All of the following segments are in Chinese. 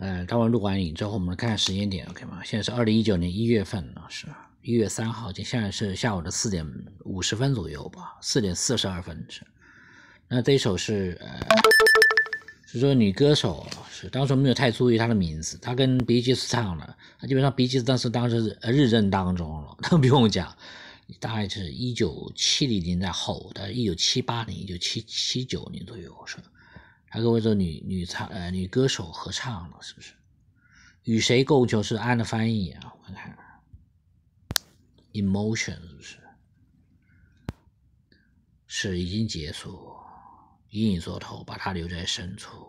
呃，他们录完影之后，我们看下时间点，OK 吗？现在是二零一九年一月份了，是一月三号，就现在是下午的四点五十分左右吧，四点四十二分是。那这一首是呃，是说女歌手，是当时没有太注意她的名字，她跟 B G 唱的，她基本上 B G 当时当时呃日正当中了，不用讲，大概是一九七零年在后的一九七八年、一九七七九年左右是。还跟我叫做女女唱呃女歌手合唱了，是不是？与谁共酒是安的翻译啊？我看看 e m o t i o n 是不是是已经结束，隐隐作痛，把它留在深处。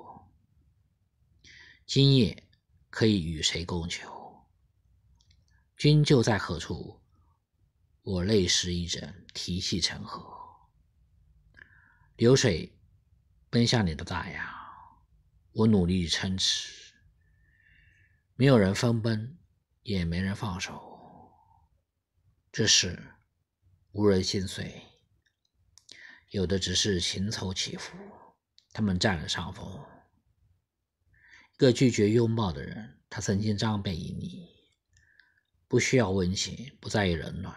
今夜可以与谁共酒？君就在何处？我泪湿一枕，提气成河，流水。奔向你的大洋，我努力撑持。没有人分奔，也没人放手。这是无人心碎，有的只是情愁起伏。他们占了上风。一个拒绝拥抱的人，他曾经张背于你，不需要温情，不在意冷暖，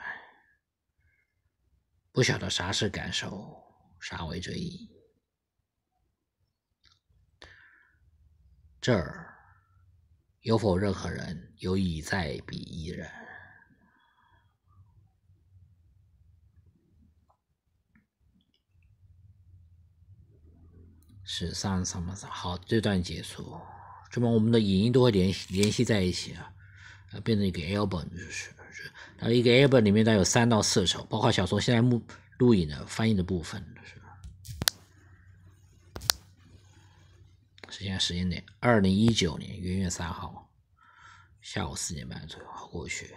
不晓得啥是感受，啥为追忆。这儿有否任何人有已在彼一人？是三上么三？好，这段结束。这么我们的语音都会联系联系在一起啊，呃，变成一个 a l b u m 就是，是然后一个 a l b u m 里面它有三到四首，包括小说现在录录影的翻译的部分。时间、时间点：二零一九年元月三号下午四点半左右，过去。